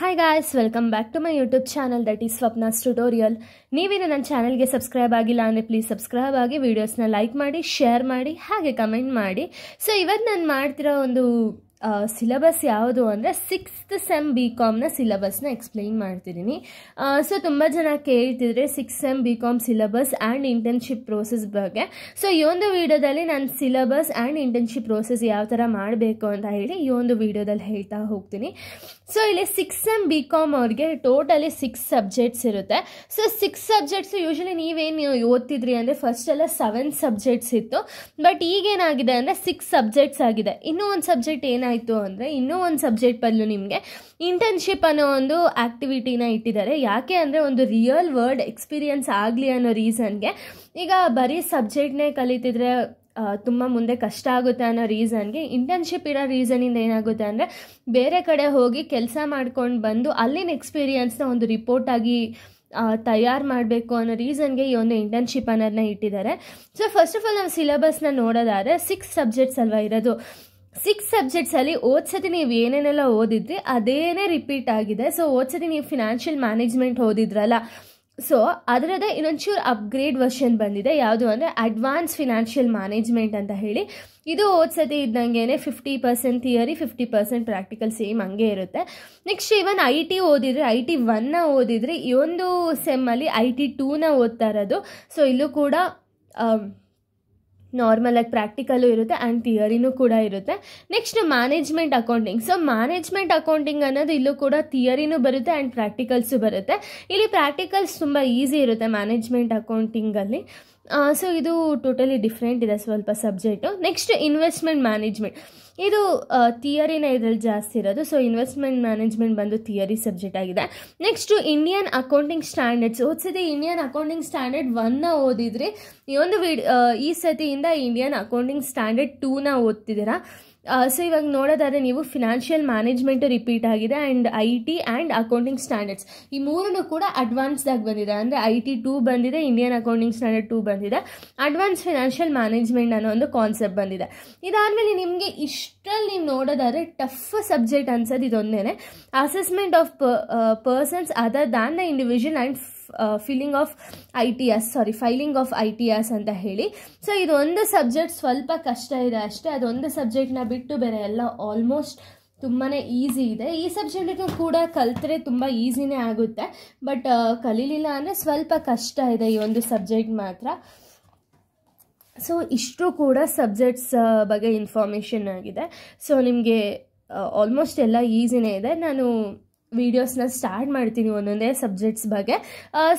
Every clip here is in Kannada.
hi guys welcome back to my YouTube channel that is Swapna's tutorial ನೀವೇನು ನನ್ನ ಚಾನಲ್ಗೆ ಸಬ್ಸ್ಕ್ರೈಬ್ ಆಗಿಲ್ಲ ಅಂದರೆ ಪ್ಲೀಸ್ ಸಬ್ಸ್ಕ್ರೈಬ್ ಆಗಿ ವೀಡಿಯೋಸ್ನ ಲೈಕ್ ಮಾಡಿ ಶೇರ್ ಮಾಡಿ ಹಾಗೆ ಕಮೆಂಟ್ ಮಾಡಿ ಸೊ ಇವತ್ತು ನಾನು ಮಾಡ್ತಿರೋ ಒಂದು ಸಿಲಬಸ್ ಯಾವುದು ಅಂದರೆ ಸಿಕ್ಸ್ತ್ ಸೆಮ್ ಬಿ ಕಾಮ್ನ ಸಿಲಬಸ್ನ ಎಕ್ಸ್ಪ್ಲೈನ್ ಮಾಡ್ತಿದ್ದೀನಿ ಸೊ ತುಂಬ ಜನ ಕೇಳ್ತಿದ್ರೆ six sem B com syllabus and internship process ಬಗ್ಗೆ ಸೊ ಈ ಒಂದು ವೀಡಿಯೋದಲ್ಲಿ ನಾನು ಸಿಲಬಸ್ ಆ್ಯಂಡ್ ಇಂಟರ್ನ್ಶಿಪ್ ಪ್ರೋಸೆಸ್ ಯಾವ ಥರ ಮಾಡಬೇಕು ಅಂತ ಹೇಳಿ ಈ ಒಂದು ವೀಡಿಯೋದಲ್ಲಿ ಹೇಳ್ತಾ ಹೋಗ್ತೀನಿ ಸೊ ಇಲ್ಲಿ ಸಿಕ್ಸ್ ಸೆಮ್ ಬಿ ಕಾಮ್ ಅವ್ರಿಗೆ ಟೋಟಲಿ ಸಿಕ್ಸ್ ಸಬ್ಜೆಕ್ಟ್ಸ್ ಇರುತ್ತೆ ಸೊ ಸಿಕ್ಸ್ ಸಬ್ಜೆಕ್ಟ್ಸ್ ಯೂಶಲಿ ನೀವೇನು ಓದ್ತಿದ್ರಿ ಅಂದರೆ ಫಸ್ಟ್ ಎಲ್ಲ ಸೆವೆನ್ ಸಬ್ಜೆಕ್ಟ್ಸ್ ಇತ್ತು ಬಟ್ ಈಗೇನಾಗಿದೆ ಅಂದರೆ ಸಿಕ್ಸ್ ಸಬ್ಜೆಕ್ಟ್ಸ್ ಆಗಿದೆ ಇನ್ನೂ ಒಂದು ಸಬ್ಜೆಕ್ಟ್ ಏನಾಗಿದೆ ಏನಾಯಿತು ಅಂದರೆ ಇನ್ನೂ ಒಂದು ಸಬ್ಜೆಕ್ಟ್ ಬದಲು ನಿಮಗೆ ಇಂಟರ್ನ್ಶಿಪ್ ಅನ್ನೋ ಒಂದು ಆ್ಯಕ್ಟಿವಿಟಿನ ಇಟ್ಟಿದ್ದಾರೆ ಯಾಕೆ ಅಂದರೆ ಒಂದು ರಿಯಲ್ ವರ್ಡ್ ಎಕ್ಸ್ಪೀರಿಯನ್ಸ್ ಆಗಲಿ ಅನ್ನೋ ರೀಸನ್ಗೆ ಈಗ ಬರೀ ಸಬ್ಜೆಕ್ಟ್ನೇ ಕಲಿತಿದ್ರೆ ತುಂಬ ಮುಂದೆ ಕಷ್ಟ ಆಗುತ್ತೆ ಅನ್ನೋ ರೀಸನ್ಗೆ ಇಂಟರ್ನ್ಶಿಪ್ ಇರೋ ರೀಸನಿಂದ ಏನಾಗುತ್ತೆ ಅಂದರೆ ಬೇರೆ ಕಡೆ ಹೋಗಿ ಕೆಲಸ ಮಾಡ್ಕೊಂಡು ಬಂದು ಅಲ್ಲಿನ ಎಕ್ಸ್ಪೀರಿಯನ್ಸ್ನ ಒಂದು ರಿಪೋರ್ಟಾಗಿ ತಯಾರು ಮಾಡಬೇಕು ಅನ್ನೋ ರೀಸನ್ಗೆ ಈ ಒಂದು ಇಂಟರ್ನ್ಶಿಪ್ ಅನ್ನೋದನ್ನ ಇಟ್ಟಿದ್ದಾರೆ ಸೊ ಫಸ್ಟ್ ಆಫ್ ಆಲ್ ನಾವು ಸಿಲೆಬಸ್ನ ನೋಡೋದಾದರೆ ಸಿಕ್ಸ್ ಸಬ್ಜೆಕ್ಟ್ಸ್ ಅಲ್ವಾ ಇರೋದು ಸಿಕ್ಸ್ ಸಬ್ಜೆಕ್ಟ್ಸಲ್ಲಿ ಓದ್ಸತಿ ನೀವು ಏನೇನೆಲ್ಲ ಓದಿದ್ರಿ ಅದೇನೇ ರಿಪೀಟ್ ಆಗಿದೆ ಸೊ ಓದ್ಸತಿ ನೀವು ಫಿನಾನ್ಷಿಯಲ್ ಮ್ಯಾನೇಜ್ಮೆಂಟ್ ಓದಿದ್ರಲ್ಲ ಸೊ ಅದರದೇ ಇನ್ನೊಂಚೂರು ಅಪ್ಗ್ರೇಡ್ ವರ್ಷನ್ ಬಂದಿದೆ ಯಾವುದು ಅಂದರೆ ಅಡ್ವಾನ್ಸ್ ಫಿನಾನ್ಷಿಯಲ್ ಮ್ಯಾನೇಜ್ಮೆಂಟ್ ಅಂತ ಹೇಳಿ ಇದು ಓದ್ಸತಿ ಇದ್ದಂಗೆ fifty percent theory fifty percent practical same ಹಂಗೆ ಇರುತ್ತೆ ನೆಕ್ಸ್ಟ್ ಈವನ್ ಐ ಟಿ ಓದಿದರೆ ಐ ಟಿ ಒನ್ನ ಓದಿದರೆ ಈ ಒಂದು ಸೆಮ್ಮಲ್ಲಿ ಐ ಟಿ ಟೂನ ಓದ್ತಾ ಇರೋದು ಸೊ ಇಲ್ಲೂ ಕೂಡ um, ನಾರ್ಮಲಾಗಿ ಪ್ರಾಕ್ಟಿಕಲು ಇರುತ್ತೆ ಆ್ಯಂಡ್ ಥಿಯರಿನೂ ಕೂಡ ಇರುತ್ತೆ next management accounting so management accounting ಅನ್ನೋದು ಇಲ್ಲೂ ಕೂಡ ಥಿಯರಿನೂ ಬರುತ್ತೆ ಆ್ಯಂಡ್ ಪ್ರಾಕ್ಟಿಕಲ್ಸು ಬರುತ್ತೆ ಇಲ್ಲಿ ಪ್ರಾಕ್ಟಿಕಲ್ಸ್ ತುಂಬ ಈಸಿ ಇರುತ್ತೆ ಮ್ಯಾನೇಜ್ಮೆಂಟ್ ಅಕೌಂಟಿಂಗಲ್ಲಿ ಸೊ ಇದು ಟೋಟಲಿ ಡಿಫ್ರೆಂಟ್ ಇದೆ ಸ್ವಲ್ಪ ಸಬ್ಜೆಕ್ಟು ನೆಕ್ಸ್ಟ್ ಇನ್ವೆಸ್ಟ್ಮೆಂಟ್ ಮ್ಯಾನೇಜ್ಮೆಂಟ್ ಇದು ಥಿಯರಿನ ಇದರಲ್ಲಿ ಜಾಸ್ತಿ ಇರೋದು ಸೊ ಇನ್ವೆಸ್ಟ್ಮೆಂಟ್ ಮ್ಯಾನೇಜ್ಮೆಂಟ್ ಬಂದು ಥಿಯರಿ ಸಬ್ಜೆಕ್ಟ್ ಆಗಿದೆ ನೆಕ್ಸ್ಟು ಇಂಡಿಯನ್ ಅಕೌಂಟಿಂಗ್ ಸ್ಟ್ಯಾಂಡರ್ಡ್ಸ್ ಓದ್ಸತಿ ಇಂಡಿಯನ್ ಅಕೌಂಟಿಂಗ್ ಸ್ಟ್ಯಾಂಡರ್ಡ್ ಒನ್ನ ಓದಿದ್ರಿ ಈ ಒಂದು ವಿಡ್ ಈ ಸತಿಯಿಂದ ಇಂಡಿಯನ್ ಅಕೌಂಟಿಂಗ್ ಸ್ಟ್ಯಾಂಡರ್ಡ್ ಟೂನ ಓದ್ತಿದ್ದೀರಾ ಸೊ ಇವಾಗ ನೋಡೋದಾದರೆ ನೀವು ಫಿನಾನ್ಷಿಯಲ್ ಮ್ಯಾನೇಜ್ಮೆಂಟ್ ರಿಪೀಟ್ ಆಗಿದೆ and I T and accounting standards ಈ ಮೂರನ್ನು ಕೂಡ ಅಡ್ವಾನ್ಸ್ದಾಗಿ ಬಂದಿದೆ ಅಂದರೆ ಐ ಟಿ ಟೂ ಬಂದಿದೆ ಇಂಡಿಯನ್ ಅಕೌಂಟಿಂಗ್ ಸ್ಟ್ಯಾಂಡರ್ಡ್ ಟೂ ಬಂದಿದೆ ಅಡ್ವಾನ್ಸ್ ಫಿನಾನ್ಷಿಯಲ್ ಮ್ಯಾನೇಜ್ಮೆಂಟ್ ಅನ್ನೋ ಒಂದು ಕಾನ್ಸೆಪ್ಟ್ ಬಂದಿದೆ ಇದಾದಮೇಲೆ ನಿಮಗೆ ಇಷ್ಟರಲ್ಲಿ ನೀವು ನೋಡೋದಾದರೆ ಟಫ್ ಸಬ್ಜೆಕ್ಟ್ ಅನ್ಸೋದು ಇದೊಂದೇ assessment of persons other than the individual and filling of I T S sorry filing of I T S ಅಂತ ಹೇಳಿ ಸೊ ಇದೊಂದು ಸಬ್ಜೆಕ್ಟ್ ಸ್ವಲ್ಪ ಕಷ್ಟ ಇದೆ ಅಷ್ಟೇ ಅದೊಂದು ಸಬ್ಜೆಕ್ಟ್ನ ಬಿಟ್ಟು ಬೇರೆ ಎಲ್ಲ ಆಲ್ಮೋಸ್ಟ್ ತುಂಬಾ ಈಸಿ ಇದೆ ಈ ಸಬ್ಜೆಕ್ಟ್ ಕೂಡ ಕಲಿತ್ರೆ ತುಂಬ ಈಸಿನೇ ಆಗುತ್ತೆ ಬಟ್ ಕಲೀಲಿಲ್ಲ ಅಂದರೆ ಸ್ವಲ್ಪ ಕಷ್ಟ ಇದೆ ಈ ಒಂದು ಸಬ್ಜೆಕ್ಟ್ ಮಾತ್ರ ಸೊ ಇಷ್ಟು ಕೂಡ ಸಬ್ಜೆಕ್ಟ್ಸ್ ಬಗ್ಗೆ ಇನ್ಫಾರ್ಮೇಷನ್ ಆಗಿದೆ ಸೊ ನಿಮಗೆ ಆಲ್ಮೋಸ್ಟ್ ಎಲ್ಲ ಈಸಿನೇ ಇದೆ ನಾನು ವಿಡಿಯೋಸ್ನ ಸ್ಟಾರ್ಟ್ ಮಾಡ್ತೀನಿ ಒಂದೊಂದೇ ಸಬ್ಜೆಕ್ಟ್ಸ್ ಬಗ್ಗೆ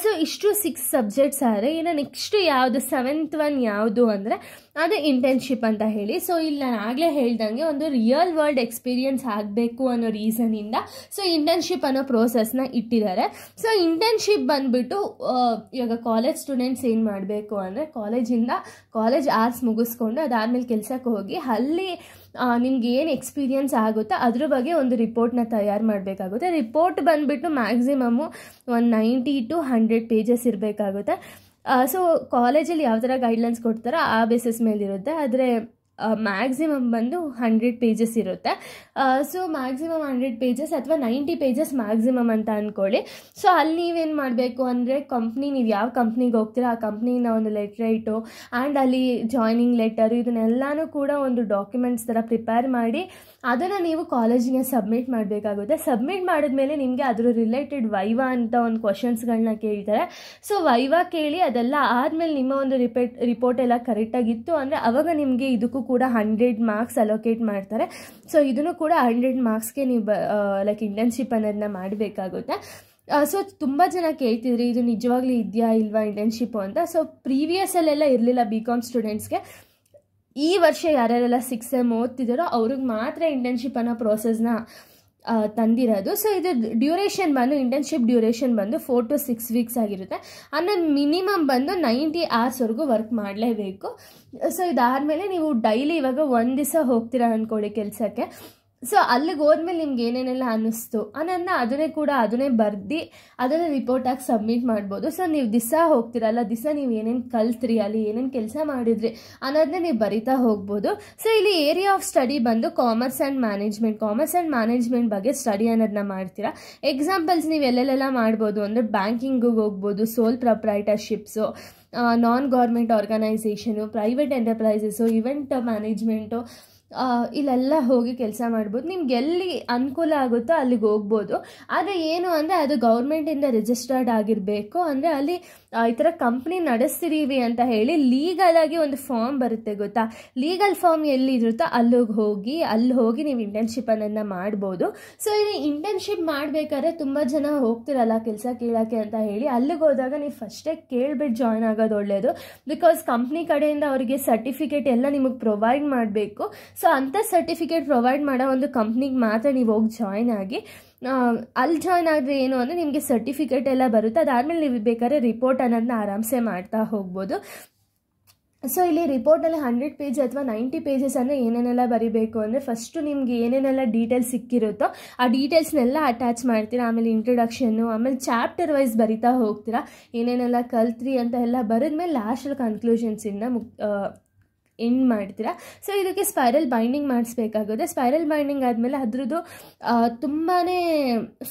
ಸೊ ಇಷ್ಟು ಸಿಕ್ಸ್ ಸಬ್ಜೆಕ್ಟ್ಸ್ ಆದರೆ ಇನ್ನು ನೆಕ್ಸ್ಟ್ ಯಾವುದು ಸೆವೆಂತ್ ಒನ್ ಯಾವುದು ಅಂದರೆ ಅದು ಇಂಟರ್ನ್ಶಿಪ್ ಅಂತ ಹೇಳಿ ಸೊ ಇಲ್ಲಿ ನಾನು ಆಗಲೇ ಹೇಳ್ದಂಗೆ ಒಂದು ರಿಯಲ್ ವರ್ಲ್ಡ್ ಎಕ್ಸ್ಪೀರಿಯನ್ಸ್ ಆಗಬೇಕು ಅನ್ನೋ ರೀಸನಿಂದ ಸೊ ಇಂಟರ್ನ್ಶಿಪ್ ಅನ್ನೋ ಪ್ರೋಸೆಸ್ನ ಇಟ್ಟಿದ್ದಾರೆ ಸೊ ಇಂಟರ್ನ್ಶಿಪ್ ಬಂದುಬಿಟ್ಟು ಇವಾಗ ಕಾಲೇಜ್ ಸ್ಟೂಡೆಂಟ್ಸ್ ಏನು ಮಾಡಬೇಕು ಅಂದರೆ ಕಾಲೇಜಿಂದ ಕಾಲೇಜ್ ಆರ್ಟ್ಸ್ ಮುಗಿಸ್ಕೊಂಡು ಅದಾದಮೇಲೆ ಕೆಲಸಕ್ಕೆ ಹೋಗಿ ಅಲ್ಲಿ ನಿಮ್ಗೆ ಏನು ಎಕ್ಸ್ಪೀರಿಯನ್ಸ್ ಆಗುತ್ತೋ ಅದ್ರ ಬಗ್ಗೆ ಒಂದು ರಿಪೋರ್ಟ್ನ ತಯಾರು ಮಾಡಬೇಕಾಗುತ್ತೆ ರಿಪೋರ್ಟ್ ಬಂದುಬಿಟ್ಟು ಮ್ಯಾಕ್ಸಿಮಮ್ಮು ಒಂದು ನೈಂಟಿ ಟು ಹಂಡ್ರೆಡ್ ಪೇಜಸ್ ಇರಬೇಕಾಗುತ್ತೆ ಸೊ ಕಾಲೇಜಲ್ಲಿ ಯಾವ ಥರ ಗೈಡ್ಲೈನ್ಸ್ ಕೊಡ್ತಾರೋ ಆ ಬೇಸಿಸ್ ಮೇಲಿರುತ್ತೆ ಆದರೆ ಮ್ಯಾಕ್ಸಿಮಮ್ ಬಂದು ಹಂಡ್ರೆಡ್ ಪೇಜಸ್ ಇರುತ್ತೆ ಸೊ ಮ್ಯಾಕ್ಸಿಮಮ್ ಹಂಡ್ರೆಡ್ ಪೇಜಸ್ ಅಥವಾ ನೈಂಟಿ ಪೇಜಸ್ ಮ್ಯಾಕ್ಸಿಮಮ್ ಅಂತ ಅಂದ್ಕೊಳ್ಳಿ ಸೊ ಅಲ್ಲಿ ನೀವೇನು ಮಾಡಬೇಕು ಅಂದರೆ ಕಂಪ್ನಿ ನೀವು ಯಾವ ಕಂಪ್ನಿಗೆ ಹೋಗ್ತೀರಾ ಆ ಕಂಪ್ನಿನ ಒಂದು ಲೆಟ್ರೈಟು ಆ್ಯಂಡ್ ಅಲ್ಲಿ ಜಾಯ್ನಿಂಗ್ ಲೆಟರು ಇದನ್ನೆಲ್ಲನೂ ಕೂಡ ಒಂದು ಡಾಕ್ಯುಮೆಂಟ್ಸ್ ಥರ ಪ್ರಿಪೇರ್ ಮಾಡಿ ಅದನ್ನು ನೀವು ಕಾಲೇಜಿಗೆ ಸಬ್ಮಿಟ್ ಮಾಡಬೇಕಾಗುತ್ತೆ ಸಬ್ಮಿಟ್ ಮಾಡಿದ್ಮೇಲೆ ನಿಮಗೆ ಅದರ ರಿಲೇಟೆಡ್ ವೈವಾ ಅಂತ ಒಂದು ಕ್ವಶನ್ಸ್ಗಳನ್ನ ಕೇಳ್ತಾರೆ ಸೊ ವೈವಾ ಕೇಳಿ ಅದೆಲ್ಲ ಆದಮೇಲೆ ನಿಮ್ಮ ಒಂದು ರಿಪೇಟ್ ರಿಪೋರ್ಟ್ ಎಲ್ಲ ಕರೆಕ್ಟಾಗಿತ್ತು ಅಂದರೆ ಅವಾಗ ನಿಮಗೆ ಇದಕ್ಕೂ ಕೂಡ ಹಂಡ್ರೆಡ್ ಮಾರ್ಕ್ಸ್ ಅಲೋಕೇಟ್ ಮಾಡ್ತಾರೆ ಸೊ ಇದನ್ನು ಕೂಡ ಹಂಡ್ರೆಡ್ ಮಾರ್ಕ್ಸ್ಗೆ ನೀವು ಬ ಲೈಕ್ ಇಂಟರ್ನ್ಶಿಪ್ ಅನ್ನೋದನ್ನ ಮಾಡಬೇಕಾಗುತ್ತೆ ಸೊ ತುಂಬ ಜನ ಕೇಳ್ತಿದ್ರಿ ಇದು ನಿಜವಾಗ್ಲೂ ಇದೆಯಾ ಇಲ್ವಾ ಇಂಟರ್ನ್ಶಿಪ್ಪು ಅಂತ ಸೊ ಪ್ರೀವಿಯಸ್ ಇರಲಿಲ್ಲ ಬಿ ಕಾಮ್ ಸ್ಟೂಡೆಂಟ್ಸ್ಗೆ ಈ ವರ್ಷ ಯಾರ್ಯಾರೆಲ್ಲ ಸಿಕ್ಸ್ ಎಮ್ ಓದ್ತಿದ್ದಾರೋ ಅವ್ರಿಗೆ ಮಾತ್ರ ಇಂಟರ್ನ್ಶಿಪ್ ಅನ್ನೋ ಪ್ರೋಸೆಸ್ನ ತಂದಿರೋದು ಸೊ ಇದು ಡ್ಯೂರೇಷನ್ ಬಂದು ಇಂಟರ್ನ್ಶಿಪ್ ಡ್ಯೂರೇಷನ್ ಬಂದು ಫೋರ್ ಟು ಸಿಕ್ಸ್ ವೀಕ್ಸ್ ಆಗಿರುತ್ತೆ ಅಂದರೆ ಮಿನಿಮಮ್ ಬಂದು ನೈಂಟಿ ಅವರ್ಸ್ವರೆಗೂ ವರ್ಕ್ ಮಾಡಲೇಬೇಕು ಸೊ ಇದಾದಮೇಲೆ ನೀವು ಡೈಲಿ ಇವಾಗ ಒಂದು ದಿವಸ ಹೋಗ್ತೀರಾ ಅಂದ್ಕೊಳ್ಳಿ ಕೆಲಸಕ್ಕೆ ಸೊ ಅಲ್ಲಿಗೆ ಹೋದ್ಮೇಲೆ ನಿಮ್ಗೆ ಏನೇನೆಲ್ಲ ಅನ್ನಿಸ್ತು ಅನ್ನೋದನ್ನ ಅದನ್ನೇ ಕೂಡ ಅದನ್ನೇ ಬರ್ದು ಅದನ್ನು ರಿಪೋರ್ಟಾಗಿ ಸಬ್ಮಿಟ್ ಮಾಡ್ಬೋದು ಸೊ ನೀವು ದಿವಸ ಹೋಗ್ತಿರಲ್ಲ ದಿವಸ ನೀವು ಏನೇನು ಕಲ್ತ್ರಿ ಅಲ್ಲಿ ಏನೇನು ಕೆಲಸ ಮಾಡಿದ್ರಿ ಅನ್ನೋದನ್ನ ನೀವು ಬರಿತಾ ಹೋಗ್ಬೋದು ಸೊ ಇಲ್ಲಿ ಏರಿಯಾ ಆಫ್ ಸ್ಟಡಿ ಬಂದು commerce and management commerce and management ಬಗ್ಗೆ ಸ್ಟಡಿ ಅನ್ನೋದನ್ನ ಮಾಡ್ತೀರಾ ಎಕ್ಸಾಂಪಲ್ಸ್ ನೀವು ಎಲ್ಲೆಲ್ಲೆಲ್ಲ ಮಾಡ್ಬೋದು ಅಂದರೆ ಬ್ಯಾಂಕಿಂಗಿಗೆ ಹೋಗ್ಬೋದು sole proprietorships non government organisation private enterprises event management ಇಲ್ಲೆಲ್ಲ ಹೋಗಿ ಕೆಲಸ ಮಾಡ್ಬೋದು ನಿಮ್ಗೆ ಎಲ್ಲಿ ಅನುಕೂಲ ಆಗುತ್ತೋ ಅಲ್ಲಿಗೆ ಹೋಗ್ಬೋದು ಆದರೆ ಏನು ಅಂದರೆ ಅದು ಗೌರ್ಮೆಂಟಿಂದ ರಿಜಿಸ್ಟರ್ಡ್ ಆಗಿರಬೇಕು ಅಂದರೆ ಅಲ್ಲಿ ಈ ಥರ ಕಂಪ್ನಿ ನಡೆಸ್ತಿದ್ದೀವಿ ಅಂತ ಹೇಳಿ ಲೀಗಲಾಗಿ ಒಂದು ಫಾರ್ಮ್ ಬರುತ್ತೆ ಗೊತ್ತಾ ಲೀಗಲ್ ಫಾರ್ಮ್ ಇರುತ್ತೋ ಅಲ್ಲಿಗೆ ಹೋಗಿ ಅಲ್ಲಿ ಹೋಗಿ ನೀವು ಇಂಟರ್ನ್ಶಿಪ್ ಅನ್ನೋದನ್ನ ಮಾಡ್ಬೋದು ಸೊ ಇಲ್ಲಿ ಇಂಟರ್ನ್ಶಿಪ್ ಮಾಡಬೇಕಾದ್ರೆ ತುಂಬ ಜನ ಹೋಗ್ತಿರಲ್ಲ ಕೆಲಸ ಕೇಳೋಕ್ಕೆ ಅಂತ ಹೇಳಿ ಅಲ್ಲಿಗೆ ಹೋದಾಗ ನೀವು ಫಸ್ಟೇ ಕೇಳ್ಬಿಟ್ಟು ಜಾಯ್ನ್ ಆಗೋದು ಒಳ್ಳೆಯದು ಬಿಕಾಸ್ ಕಂಪ್ನಿ ಕಡೆಯಿಂದ ಅವರಿಗೆ ಸರ್ಟಿಫಿಕೇಟ್ ಎಲ್ಲ ನಿಮಗೆ ಪ್ರೊವೈಡ್ ಮಾಡಬೇಕು ಸೊ ಅಂಥ ಸರ್ಟಿಫಿಕೇಟ್ ಪ್ರೊವೈಡ್ ಮಾಡೋ ಒಂದು ಕಂಪ್ನಿಗೆ ಮಾತ್ರ ನೀವು ಹೋಗಿ ಜಾಯ್ನ್ ಆಗಿ ಅಲ್ಲಿ ಜಾಯ್ನ್ ಆದರೆ ಏನು ಅಂದರೆ ನಿಮಗೆ ಸರ್ಟಿಫಿಕೇಟ್ ಎಲ್ಲ ಬರುತ್ತೆ ಅದಾದಮೇಲೆ ನೀವು ಬೇಕಾದ್ರೆ ರಿಪೋರ್ಟ್ ಅನ್ನೋದನ್ನ ಆರಾಮ್ಸೆ ಮಾಡ್ತಾ ಹೋಗ್ಬೋದು ಸೊ ಇಲ್ಲಿ ರಿಪೋರ್ಟಲ್ಲಿ ಹಂಡ್ರೆಡ್ ಪೇಜ್ ಅಥವಾ ನೈಂಟಿ ಪೇಜಸ್ ಅಂದರೆ ಏನೇನೆಲ್ಲ ಬರೀಬೇಕು ಅಂದರೆ ಫಸ್ಟು ನಿಮಗೆ ಏನೇನೆಲ್ಲ ಡೀಟೇಲ್ಸ್ ಸಿಕ್ಕಿರುತ್ತೋ ಆ ಡೀಟೇಲ್ಸ್ನೆಲ್ಲ ಅಟ್ಯಾಚ್ ಮಾಡ್ತೀರಾ ಆಮೇಲೆ ಇಂಟ್ರೊಡಕ್ಷನ್ನು ಆಮೇಲೆ ಚಾಪ್ಟರ್ ವೈಸ್ ಬರಿತಾ ಹೋಗ್ತೀರಾ ಏನೇನೆಲ್ಲ ಕಲ್ತ್ರಿ ಅಂತ ಎಲ್ಲ ಬರೆದ್ಮೇಲೆ ಲಾಸ್ಟಲ್ಲಿ ಕನ್ಕ್ಲೂಷನ್ಸಿಂದ ಮುಕ್ ಎಂಡ್ ಮಾಡ್ತೀರಾ ಸೊ ಇದಕ್ಕೆ ಸ್ಪೈರಲ್ ಬೈಂಡಿಂಗ್ ಮಾಡಿಸ್ಬೇಕಾಗುತ್ತೆ ಸ್ಪೈರಲ್ ಬೈಂಡಿಂಗ್ ಆದಮೇಲೆ ಅದ್ರದ್ದು ತುಂಬಾ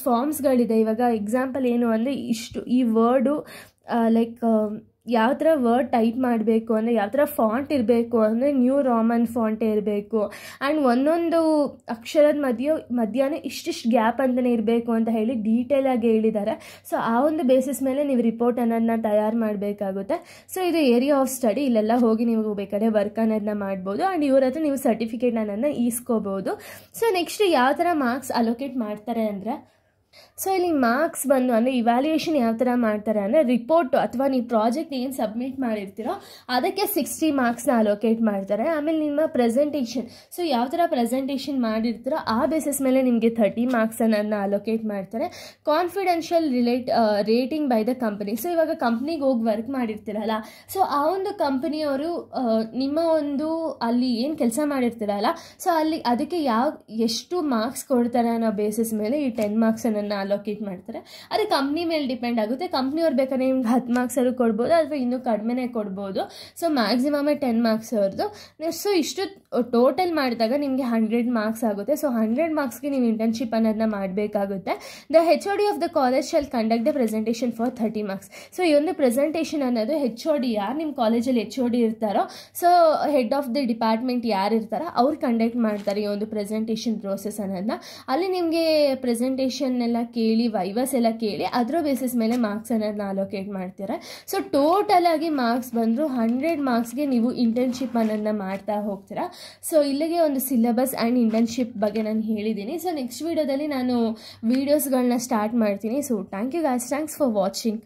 ಫಾರ್ಮ್ಸ್ಗಳಿದೆ ಇವಾಗ ಎಕ್ಸಾಂಪಲ್ ಏನು ಅಂದರೆ ಇಷ್ಟು ಈ ವರ್ಡು ಲೈಕ್ ಯಾವ ಥರ ವರ್ಡ್ ಟೈಪ್ ಮಾಡಬೇಕು ಅಂದರೆ ಯಾವ ಥರ ಫಾಂಟ್ ಇರಬೇಕು ಅಂದರೆ ನ್ಯೂ ರಾಮನ್ ಫಾಂಟ್ ಇರಬೇಕು ಆ್ಯಂಡ್ ಒಂದೊಂದು ಅಕ್ಷರದ ಮಧ್ಯ ಮಧ್ಯಾಹ್ನ ಇಷ್ಟಿಷ್ಟು ಗ್ಯಾಪ್ ಅಂತಲೇ ಇರಬೇಕು ಅಂತ ಹೇಳಿ ಡೀಟೇಲಾಗಿ ಹೇಳಿದ್ದಾರೆ ಸೊ ಆ ಒಂದು ಬೇಸಿಸ್ ಮೇಲೆ ನೀವು ರಿಪೋರ್ಟ್ ಅನ್ನೋದನ್ನ ತಯಾರು ಮಾಡಬೇಕಾಗುತ್ತೆ ಸೊ ಇದು ಏರಿಯಾ ಆಫ್ ಸ್ಟಡಿ ಇಲ್ಲೆಲ್ಲ ಹೋಗಿ ನೀವು ಬೇಕಾದ್ರೆ ವರ್ಕ್ ಅನ್ನೋದನ್ನ ಮಾಡ್ಬೋದು ಆ್ಯಂಡ್ ಇವರ ಹತ್ರ ನೀವು ಸರ್ಟಿಫಿಕೇಟ್ ಅನ್ನೋದನ್ನ ಈಸ್ಕೋಬೋದು ಸೊ ನೆಕ್ಸ್ಟ್ ಯಾವ ಥರ ಮಾರ್ಕ್ಸ್ ಅಲೋಕೇಟ್ ಮಾಡ್ತಾರೆ ಅಂದರೆ ಸೊ ಇಲ್ಲಿ ಮಾರ್ಕ್ಸ್ ಬಂದು ಅಂದರೆ ಇವ್ಯಾಲ್ಯೂಯೇಷನ್ ಯಾವ ಥರ ಮಾಡ್ತಾರೆ ಅಂದರೆ ರಿಪೋರ್ಟ್ ಅಥವಾ ನೀವು ಪ್ರಾಜೆಕ್ಟ್ ಏನು ಸಬ್ಮಿಟ್ ಮಾಡಿರ್ತೀರೋ ಅದಕ್ಕೆ ಸಿಕ್ಸ್ಟಿ ಮಾರ್ಕ್ಸ್ನ ಅಲೋಕೇಟ್ ಮಾಡ್ತಾರೆ ಆಮೇಲೆ ನಿಮ್ಮ ಪ್ರೆಸೆಂಟೇಷನ್ ಸೊ ಯಾವ ಥರ ಪ್ರೆಸೆಂಟೇಷನ್ ಮಾಡಿರ್ತೀರೋ ಆ ಬೇಸಿಸ್ ಮೇಲೆ ನಿಮಗೆ ಥರ್ಟಿ ಮಾರ್ಕ್ಸನ್ನು ಅಲೋಕೇಟ್ ಮಾಡ್ತಾರೆ confidential relate rating by the company so ಇವಾಗ ಕಂಪ್ನಿಗೆ ಹೋಗಿ ವರ್ಕ್ ಮಾಡಿರ್ತೀರಲ್ಲ ಸೊ ಆ ಒಂದು ಕಂಪನಿಯವರು uh, ನಿಮ್ಮ ಒಂದು ಅಲ್ಲಿ ಏನು ಕೆಲಸ ಮಾಡಿರ್ತೀರಲ್ಲ ಸೊ ಅಲ್ಲಿ ಅದಕ್ಕೆ ಯಾವ ಎಷ್ಟು ಮಾರ್ಕ್ಸ್ ಕೊಡ್ತಾರೆ ಅನ್ನೋ ಬೇಸಿಸ್ ಮೇಲೆ ಈ ಟೆನ್ ಮಾರ್ಕ್ಸನ್ನು ಅದನ್ನು ಅಲೋಕೇಟ್ ಮಾಡ್ತಾರೆ ಆದರೆ ಕಂಪ್ನಿ ಮೇಲೆ ಡಿಪೆಂಡ್ ಆಗುತ್ತೆ ಕಂಪ್ನಿಯವ್ರು ಬೇಕಾದ್ರೆ ನಿಮ್ಗೆ ಹತ್ತು ಮಾರ್ಕ್ಸರು ಕೊಡ್ಬೋದು ಅಥವಾ ಇನ್ನೂ ಕಡಿಮೆನೇ ಕೊಡ್ಬೋದು ಸೊ ಮ್ಯಾಕ್ಸಿಮಮ್ ಟೆನ್ ಮಾರ್ಕ್ಸ್ ಅವ್ರದ್ದು ಸೊ ಇಷ್ಟು ಟೋಟಲ್ ಮಾಡಿದಾಗ ನಿಮಗೆ ಹಂಡ್ರೆಡ್ ಮಾರ್ಕ್ಸ್ ಆಗುತ್ತೆ ಸೊ ಹಂಡ್ರೆಡ್ ಮಾರ್ಕ್ಸ್ಗೆ ನೀವು ಇಂಟರ್ನ್ಶಿಪ್ ಅನ್ನೋದನ್ನ ಮಾಡಬೇಕಾಗುತ್ತೆ the H O D of the college shall conduct the presentation for thirty marks so ಈ ಒಂದು ಪ್ರೆಸೆಂಟೇಷನ್ ಅನ್ನೋದು ಹೆಚ್ ಓ ಡಿ ಯಾರು ನಿಮ್ಮ ಕಾಲೇಜಲ್ಲಿ ಹೆಚ್ ಓಡಿ ಡಿ ಇರ್ತಾರೋ so head of the department ಯಾರು ಇರ್ತಾರೋ ಅವ್ರು ಕಂಡಕ್ಟ್ ಮಾಡ್ತಾರೆ ಈ ಒಂದು ಪ್ರೆಸೆಂಟೇಷನ್ ಪ್ರೋಸೆಸ್ ಅನ್ನೋದನ್ನ ಅಲ್ಲಿ ನಿಮಗೆ ಪ್ರೆಸೆಂಟೇಷನ್ ಎಲ್ಲ ಕೇಳಿ ವೈವಸ್ ಎಲ್ಲ ಕೇಳಿ ಅದರ ಬೇಸಿಸ್ ಮೇಲೆ ಮಾರ್ಕ್ಸ್ ಅನ್ನೋದನ್ನ ಅಲೋಕೇಟ್ ಮಾಡ್ತೀರಾ ಸೊ ಟೋಟಲ್ ಆಗಿ ಮಾರ್ಕ್ಸ್ ಬಂದರೂ ಹಂಡ್ರೆಡ್ ಮಾರ್ಕ್ಸ್ಗೆ ನೀವು ಇಂಟರ್ನ್ಶಿಪ್ ಅನ್ನೋದನ್ನ ಮಾಡ್ತಾ ಹೋಗ್ತೀರಾ ಸೊ ಇಲ್ಲಿಗೆ ಒಂದು ಸಿಲೆಬಸ್ ಆ್ಯಂಡ್ ಇಂಟರ್ನ್ಶಿಪ್ ಬಗ್ಗೆ ನಾನು ಹೇಳಿದ್ದೀನಿ ಸೊ ನೆಕ್ಸ್ಟ್ ವೀಡಿಯೋದಲ್ಲಿ ನಾನು ವೀಡಿಯೋಸ್ಗಳನ್ನ ಸ್ಟಾರ್ಟ್ ಮಾಡ್ತೀನಿ so thank you guys thanks for watching